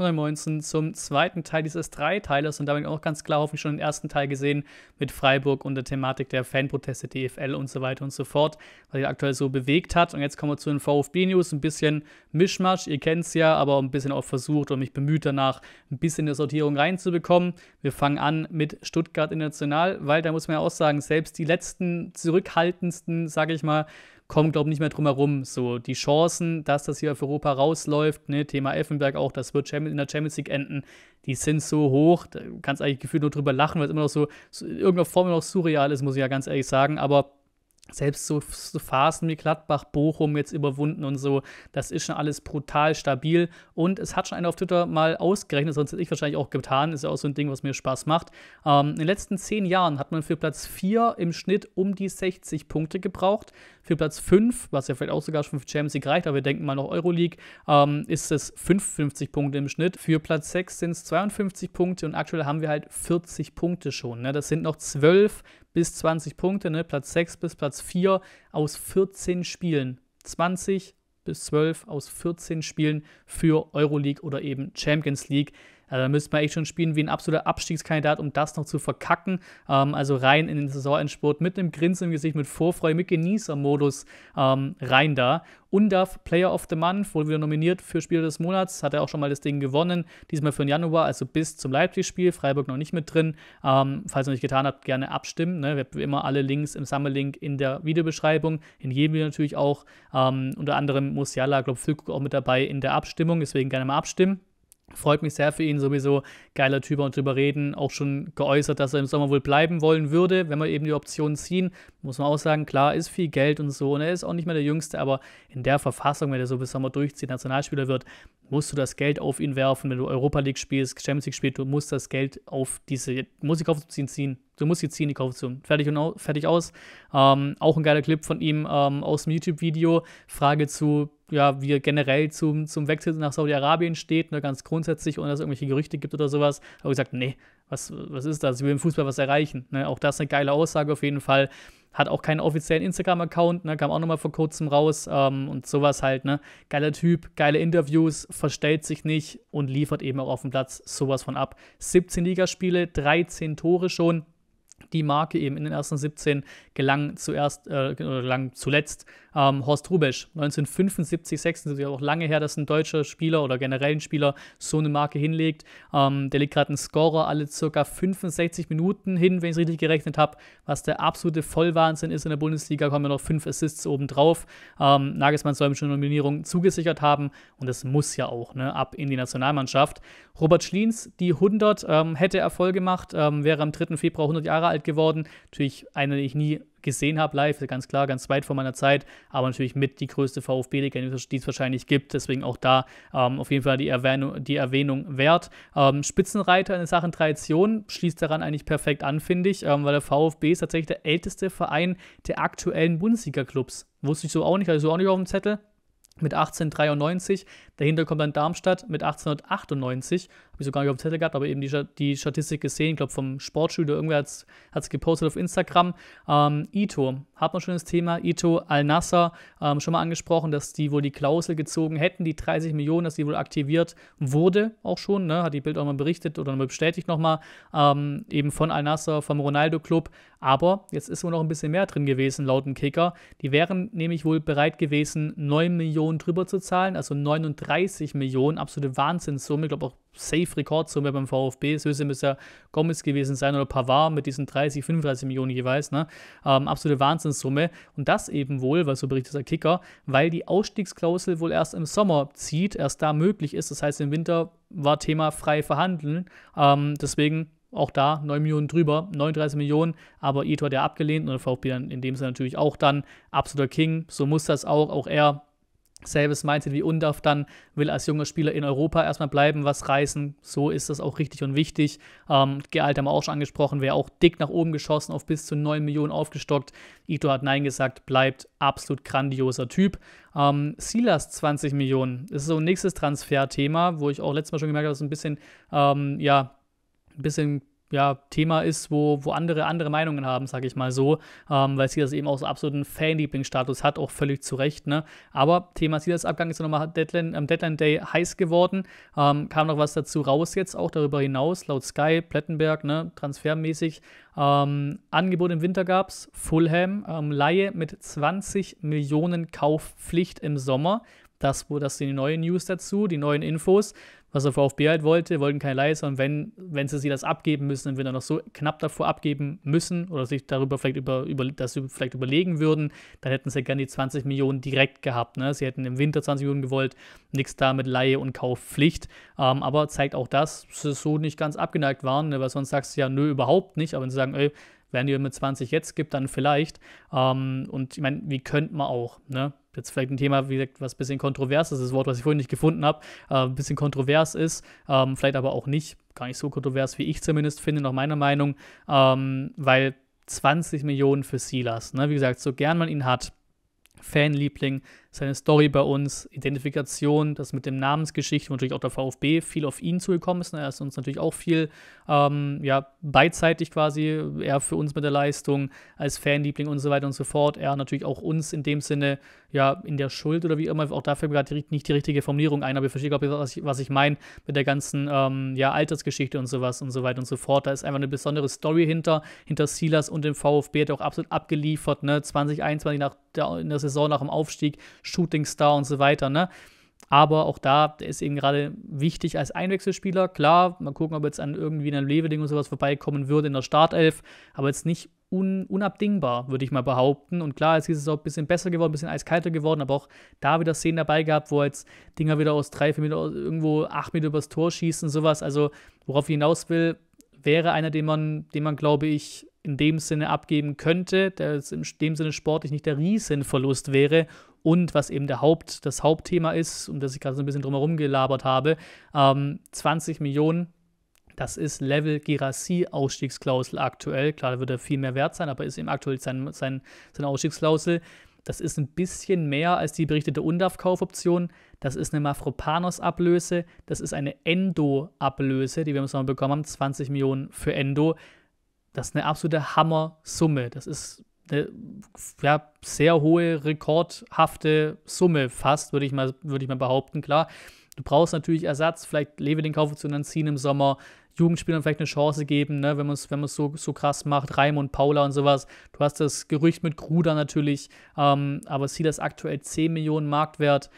2019 zum zweiten Teil dieses Dreiteilers und damit auch ganz klar hoffentlich schon den ersten Teil gesehen mit Freiburg und der Thematik der Fanproteste, DFL und so weiter und so fort, was sich aktuell so bewegt hat. Und jetzt kommen wir zu den VfB-News, ein bisschen Mischmasch, ihr kennt es ja, aber ein bisschen auch versucht und mich bemüht danach, ein bisschen der Sortierung reinzubekommen. Wir fangen an mit Stuttgart International, weil da muss man ja auch sagen, selbst die letzten zurückhaltendsten, sage ich mal, kommen, glaube ich, nicht mehr drum herum. So, die Chancen, dass das hier auf Europa rausläuft, ne, Thema Elfenberg auch, das wird in der Champions League enden, die sind so hoch, da kannst eigentlich gefühlt nur drüber lachen, weil es immer noch so, so in irgendeiner Form noch surreal ist, muss ich ja ganz ehrlich sagen, aber selbst so, so, Phasen wie Gladbach, Bochum jetzt überwunden und so, das ist schon alles brutal stabil. Und es hat schon einer auf Twitter mal ausgerechnet, sonst hätte ich wahrscheinlich auch getan, ist ja auch so ein Ding, was mir Spaß macht. Ähm, in den letzten zehn Jahren hat man für Platz 4 im Schnitt um die 60 Punkte gebraucht. Für Platz 5, was ja vielleicht auch sogar schon für Champions League reicht, aber wir denken mal noch Euroleague, ähm, ist es 55 Punkte im Schnitt. Für Platz 6 sind es 52 Punkte und aktuell haben wir halt 40 Punkte schon. Ne? Das sind noch 12 bis 20 Punkte, ne? Platz 6 bis Platz 4 aus 14 Spielen. 20 bis 12 aus 14 Spielen für Euroleague oder eben Champions League. Also da müsste man echt schon spielen wie ein absoluter Abstiegskandidat, um das noch zu verkacken. Ähm, also rein in den Saisonendsport mit einem Grinsen im Gesicht, mit Vorfreude, mit Genießermodus ähm, rein da. Und darf Player of the Month, wurde wieder nominiert für Spieler des Monats, hat er auch schon mal das Ding gewonnen, diesmal für den Januar, also bis zum Leipzig-Spiel, Freiburg noch nicht mit drin. Ähm, falls ihr noch nicht getan habt, gerne abstimmen. Ne? Wir haben immer alle Links im Sammellink in der Videobeschreibung, in jedem Video natürlich auch. Ähm, unter anderem Musiala, glaube Füllkrug auch mit dabei in der Abstimmung, deswegen gerne mal abstimmen. Freut mich sehr für ihn sowieso. Geiler Typ und drüber reden. Auch schon geäußert, dass er im Sommer wohl bleiben wollen würde, wenn wir eben die Optionen ziehen. Muss man auch sagen, klar, ist viel Geld und so. Und ne? er ist auch nicht mehr der Jüngste, aber in der Verfassung, wenn er so bis Sommer durchzieht, Nationalspieler wird, musst du das Geld auf ihn werfen. Wenn du Europa League spielst, Champions League spielst, du musst das Geld auf diese Musikaufzuziehen ziehen. Du musst die ziehen, die Kaufoption. Fertig, und au fertig aus. Ähm, auch ein geiler Clip von ihm ähm, aus dem YouTube-Video. Frage zu, ja, wie er generell zum, zum Wechsel nach Saudi-Arabien steht, ne, ganz grundsätzlich, ohne dass es irgendwelche Gerüchte gibt oder sowas. Aber gesagt, nee, was, was ist das? Ich will im Fußball was erreichen. Ne? Auch das ist eine geile Aussage auf jeden Fall. Hat auch keinen offiziellen Instagram-Account, ne? kam auch nochmal vor kurzem raus ähm, und sowas halt. Ne? Geiler Typ, geile Interviews, verstellt sich nicht und liefert eben auch auf dem Platz sowas von ab. 17 Ligaspiele, 13 Tore schon die Marke eben in den ersten 17 gelang zuerst, äh, gelang zuletzt ähm, Horst Rubesch, 1975, 76, auch lange her, dass ein deutscher Spieler oder generell ein Spieler so eine Marke hinlegt. Ähm, der legt gerade einen Scorer alle circa 65 Minuten hin, wenn ich es richtig gerechnet habe, was der absolute Vollwahnsinn ist in der Bundesliga, kommen ja noch fünf Assists obendrauf. Ähm, Nagelsmann soll ihm schon eine Nominierung zugesichert haben und das muss ja auch, ne, ab in die Nationalmannschaft. Robert Schliens, die 100, ähm, hätte Erfolg voll gemacht, ähm, wäre am 3. Februar 100 Jahre alt geworden. Natürlich einer, den ich nie gesehen habe live, ganz klar, ganz weit vor meiner Zeit, aber natürlich mit die größte VfB-Liga, die es wahrscheinlich gibt. Deswegen auch da ähm, auf jeden Fall die Erwähnung, die Erwähnung wert. Ähm, Spitzenreiter in Sachen Tradition schließt daran eigentlich perfekt an, finde ich, ähm, weil der VfB ist tatsächlich der älteste Verein der aktuellen Bundesliga-Clubs. Wusste ich so auch nicht, also auch nicht auf dem Zettel mit 1893. Dahinter kommt dann Darmstadt mit 1898 ich so gar nicht auf dem Zettel gehabt, aber eben die, die Statistik gesehen, ich glaube vom Sportschüler, irgendwer hat es gepostet auf Instagram. Ähm, Ito, hat man schon das Thema, Ito Al-Nasser, ähm, schon mal angesprochen, dass die wohl die Klausel gezogen hätten, die 30 Millionen, dass die wohl aktiviert wurde, auch schon, ne? hat die Bild auch mal berichtet oder nochmal bestätigt nochmal, ähm, eben von Al-Nasser, vom Ronaldo-Club, aber jetzt ist wohl noch ein bisschen mehr drin gewesen, laut dem Kicker. Die wären nämlich wohl bereit gewesen, 9 Millionen drüber zu zahlen, also 39 Millionen, absolute Wahnsinnssumme, ich glaube auch safe Rekordsumme beim VfB. Es müsste ja Gomez gewesen sein oder Pavard mit diesen 30, 35 Millionen jeweils. Ne? Ähm, absolute Wahnsinnssumme. Und das eben wohl, weil so berichtet der Kicker, weil die Ausstiegsklausel wohl erst im Sommer zieht, erst da möglich ist. Das heißt, im Winter war Thema frei verhandeln. Ähm, deswegen auch da 9 Millionen drüber, 39 Millionen, aber Ito hat ja abgelehnt und der VfB dann in dem Sinne natürlich auch dann absoluter King. So muss das auch. Auch er selbes Mindset wie Undav dann, will als junger Spieler in Europa erstmal bleiben, was reißen. So ist das auch richtig und wichtig. Ähm, Gehalt haben wir auch schon angesprochen, wäre auch dick nach oben geschossen, auf bis zu 9 Millionen aufgestockt. Ito hat Nein gesagt, bleibt absolut grandioser Typ. Ähm, Silas 20 Millionen, das ist so ein nächstes Transferthema, wo ich auch letztes Mal schon gemerkt habe, dass ein bisschen, ähm, ja, ein bisschen ja, Thema ist, wo, wo andere andere Meinungen haben, sage ich mal so, ähm, weil sie das eben auch so absoluten fan status hat, auch völlig zu Recht. Ne? Aber Thema Silas-Abgang ist ja nochmal Deadline, am ähm, Deadline Day heiß geworden. Ähm, kam noch was dazu raus jetzt, auch darüber hinaus, laut Sky, Plettenberg, ne, transfermäßig. Ähm, Angebot im Winter gab es, Fulham, ähm, Laie mit 20 Millionen Kaufpflicht im Sommer. Das, das sind die neuen News dazu, die neuen Infos, was der VfB halt wollte, wollten keine Leistung. Und wenn, wenn sie sie das abgeben müssen, dann würden noch so knapp davor abgeben müssen oder sich darüber vielleicht über, über das vielleicht überlegen würden, dann hätten sie gerne die 20 Millionen direkt gehabt. Ne? Sie hätten im Winter 20 Millionen gewollt, nichts da mit Laie und Kaufpflicht. Ähm, aber zeigt auch das, dass sie so nicht ganz abgeneigt waren, ne? weil sonst sagst du ja, nö, überhaupt nicht. Aber wenn sie sagen, ey, wenn ihr mit 20 jetzt gibt, dann vielleicht. Ähm, und ich meine, wie könnte man auch, ne? Jetzt vielleicht ein Thema, wie gesagt, was ein bisschen kontrovers ist, das Wort, was ich vorhin nicht gefunden habe, äh, ein bisschen kontrovers ist, ähm, vielleicht aber auch nicht, gar nicht so kontrovers, wie ich zumindest finde, nach meiner Meinung, ähm, weil 20 Millionen für Silas, ne? wie gesagt, so gern man ihn hat, Fanliebling, seine Story bei uns, Identifikation, das mit dem Namensgeschichte, wo natürlich auch der VfB viel auf ihn zugekommen ist. Ne? Er ist uns natürlich auch viel ähm, ja, beidseitig quasi, er für uns mit der Leistung, als Fanliebling und so weiter und so fort. Er natürlich auch uns in dem Sinne ja in der Schuld oder wie immer, auch dafür gerade nicht die richtige Formulierung ein, aber ihr versteht, glaube ich, was ich, meine mit der ganzen ähm, ja, Altersgeschichte und sowas und so weiter und so fort. Da ist einfach eine besondere Story hinter, hinter Silas und dem VfB, der auch absolut abgeliefert, ne? 2021 nach der, in der Saison nach dem Aufstieg Shooting Star und so weiter, ne? Aber auch da, der ist eben gerade wichtig als Einwechselspieler. Klar, mal gucken, ob jetzt an irgendwie einem Leveding oder sowas vorbeikommen würde in der Startelf, aber jetzt nicht un unabdingbar, würde ich mal behaupten. Und klar, jetzt ist es auch ein bisschen besser geworden, ein bisschen eiskalter geworden, aber auch da wieder Szenen dabei gehabt, wo jetzt Dinger wieder aus drei, vier Meter irgendwo acht Meter übers Tor schießen und sowas. Also, worauf ich hinaus will, wäre einer, den man, den man, glaube ich, in dem Sinne abgeben könnte, der jetzt in dem Sinne sportlich nicht der Riesenverlust wäre und was eben der Haupt, das Hauptthema ist, um das ich gerade so ein bisschen drumherum gelabert habe, ähm, 20 Millionen das ist Level Girassi Ausstiegsklausel aktuell. Klar, da wird er viel mehr wert sein, aber ist eben aktuell sein, sein, seine Ausstiegsklausel. Das ist ein bisschen mehr als die berichtete UNDAF-Kaufoption. Das ist eine Mafropanos-Ablöse. Das ist eine Endo-Ablöse, die wir uns Sommer bekommen haben. 20 Millionen für Endo. Das ist eine absolute Hammer-Summe. Das ist eine ja, sehr hohe, rekordhafte Summe fast, würde ich, mal, würd ich mal behaupten. Klar, du brauchst natürlich Ersatz, vielleicht Lewe den Kauf zu ziehen im Sommer, Jugendspielern vielleicht eine Chance geben, ne, wenn man es wenn so, so krass macht, Raimund, Paula und sowas. Du hast das Gerücht mit Kruder natürlich, ähm, aber sie das aktuell 10 Millionen Marktwert.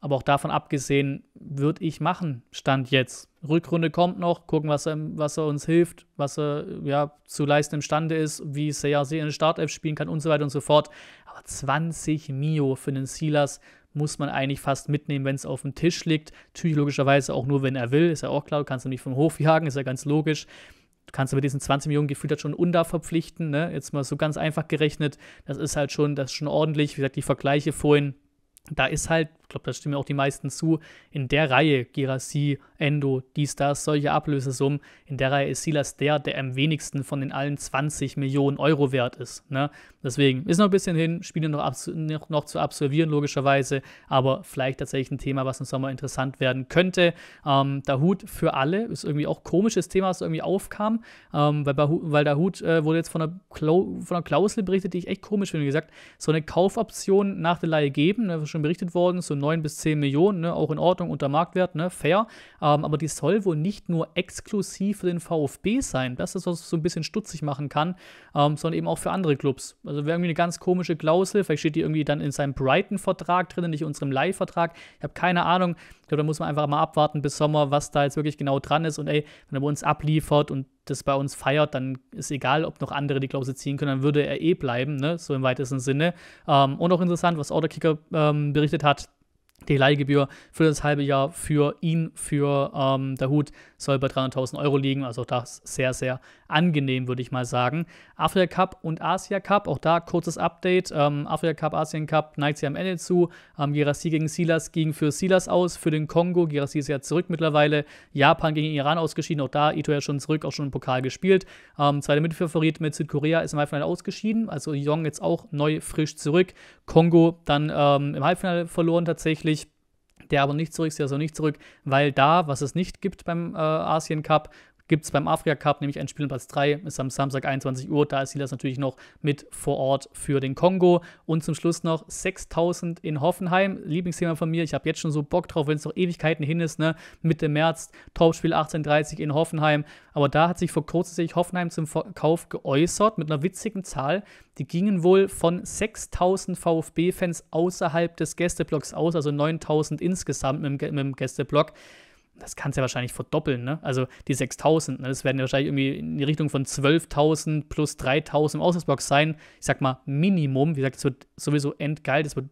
Aber auch davon abgesehen, würde ich machen, Stand jetzt. Rückrunde kommt noch, gucken, was er, was er uns hilft, was er ja, zu leisten imstande ist, wie Seyasi in der Startelf spielen kann und so weiter und so fort. Aber 20 Mio für den Silas muss man eigentlich fast mitnehmen, wenn es auf dem Tisch liegt. Natürlich logischerweise auch nur, wenn er will, ist ja auch klar. Du kannst ihn nicht vom Hof jagen, ist ja ganz logisch. Du kannst aber diesen 20 Millionen gefühlt halt schon Unda verpflichten, ne? jetzt mal so ganz einfach gerechnet. Das ist halt schon, das ist schon ordentlich. Wie gesagt, die Vergleiche vorhin, da ist halt glaube, da stimmen auch die meisten zu, in der Reihe, Girassi, Endo, dies, das, solche Ablösesummen, in der Reihe ist Silas der, der am wenigsten von den allen 20 Millionen Euro wert ist. Ne? Deswegen ist noch ein bisschen hin, Spiele noch, noch, zu absolvieren, logischerweise, aber vielleicht tatsächlich ein Thema, was im Sommer interessant werden könnte. Ähm, Dahut für alle ist irgendwie auch ein komisches Thema, was irgendwie aufkam, ähm, weil, weil Dahut äh, wurde jetzt von einer, von einer Klausel berichtet, die ich echt komisch finde. Wie gesagt, so eine Kaufoption nach der Leihe geben, ne, schon berichtet worden, so ein 9 bis 10 Millionen, ne? auch in Ordnung unter Marktwert, ne? fair. Ähm, aber die soll wohl nicht nur exklusiv für den VfB sein. Das ist, was so ein bisschen stutzig machen kann, ähm, sondern eben auch für andere Clubs. Also wäre irgendwie eine ganz komische Klausel. Vielleicht steht die irgendwie dann in seinem Brighton-Vertrag drin, nicht in unserem Leihvertrag. Ich habe keine Ahnung. Ich glaube, da muss man einfach mal abwarten bis Sommer, was da jetzt wirklich genau dran ist. Und ey, wenn er bei uns abliefert und das bei uns feiert, dann ist egal, ob noch andere die Klausel ziehen können, dann würde er eh bleiben, ne? so im weitesten Sinne. Ähm, und auch interessant, was Orderkicker ähm, berichtet hat, die Leihgebühr für das halbe Jahr für ihn, für ähm, Hut, soll bei 300.000 Euro liegen. Also das sehr, sehr angenehm, würde ich mal sagen. Afrika Cup und Asia Cup. Auch da kurzes Update. Ähm, Afrika Cup, Asien Cup neigt sich am Ende zu. Ähm, Gerassi gegen Silas ging für Silas aus, für den Kongo. Gerassi ist ja zurück mittlerweile. Japan gegen Iran ausgeschieden. Auch da Ito ja schon zurück, auch schon im Pokal gespielt. Ähm, zweiter Mittelfavorit mit Südkorea ist im Halbfinale ausgeschieden. Also Jong jetzt auch neu frisch zurück. Kongo dann ähm, im Halbfinale verloren tatsächlich der aber nicht zurück ist, der ist also nicht zurück, weil da, was es nicht gibt beim äh, Asien Cup, gibt es beim Afrika Cup nämlich ein Spiel in Platz 3, ist am Samstag 21 Uhr. Da ist Silas natürlich noch mit vor Ort für den Kongo. Und zum Schluss noch 6000 in Hoffenheim. Lieblingsthema von mir. Ich habe jetzt schon so Bock drauf, wenn es noch Ewigkeiten hin ist, ne? Mitte März, Taubspiel 18:30 in Hoffenheim. Aber da hat sich vor kurzem sich Hoffenheim zum Verkauf geäußert mit einer witzigen Zahl. Die gingen wohl von 6000 VfB-Fans außerhalb des Gästeblocks aus, also 9000 insgesamt mit dem, mit dem Gästeblock das kannst du ja wahrscheinlich verdoppeln, ne? Also die 6000, ne? das werden ja wahrscheinlich irgendwie in die Richtung von 12.000 plus 3000 im Ausgangsbox sein. Ich sag mal Minimum. Wie gesagt, es wird sowieso endgeil. Das wird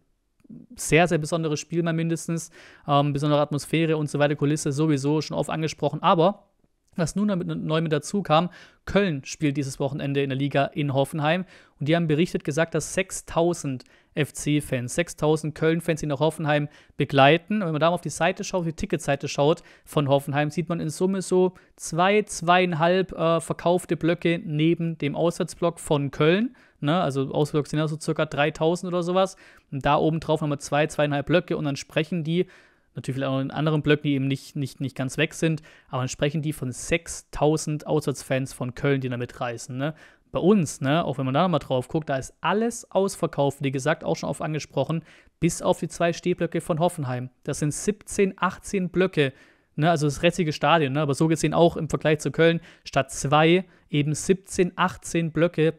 sehr, sehr besonderes Spiel mal mindestens. Ähm, besondere Atmosphäre und so weiter, Kulisse sowieso schon oft angesprochen. Aber was nun damit neu mit dazu kam, Köln spielt dieses Wochenende in der Liga in Hoffenheim und die haben berichtet gesagt, dass 6000 FC-Fans, 6000 Köln-Fans, die nach Hoffenheim begleiten. Und wenn man da mal auf die Seite schaut, die Ticketseite schaut von Hoffenheim, sieht man in Summe so zwei, zweieinhalb äh, verkaufte Blöcke neben dem Auswärtsblock von Köln. Ne? Also Auswärtsblock sind ja so circa 3000 oder sowas. Und da oben drauf haben wir zwei, zweieinhalb Blöcke und dann sprechen die Natürlich auch in anderen Blöcken, die eben nicht, nicht, nicht ganz weg sind, aber dann sprechen die von 6000 Auswärtsfans von Köln, die da mitreisen. Ne? Bei uns, ne, auch wenn man da nochmal drauf guckt, da ist alles ausverkauft, wie gesagt, auch schon oft angesprochen, bis auf die zwei Stehblöcke von Hoffenheim. Das sind 17, 18 Blöcke, Ne, also das restliche Stadion, ne, aber so gesehen auch im Vergleich zu Köln, statt zwei eben 17, 18 Blöcke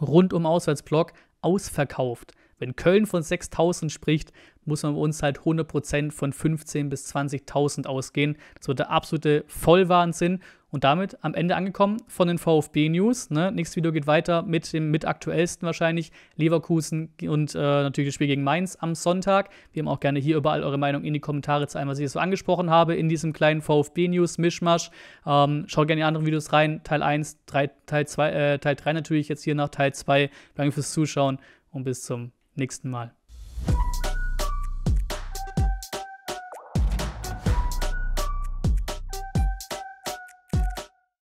rund um Auswärtsblock ausverkauft. Wenn Köln von 6000 spricht, muss man bei uns halt 100% von 15.000 bis 20.000 ausgehen. Das wird der absolute Vollwahnsinn. Und damit am Ende angekommen von den VfB News. Ne? Nächstes Video geht weiter mit dem mit aktuellsten wahrscheinlich Leverkusen und äh, natürlich das Spiel gegen Mainz am Sonntag. Wir haben auch gerne hier überall eure Meinung in die Kommentare zu einem, was ich so angesprochen habe in diesem kleinen VfB News Mischmasch. Ähm, schaut gerne die anderen Videos rein. Teil 1, 3, Teil 2, äh, Teil 3 natürlich jetzt hier nach Teil 2. Danke fürs Zuschauen und bis zum nächsten Mal.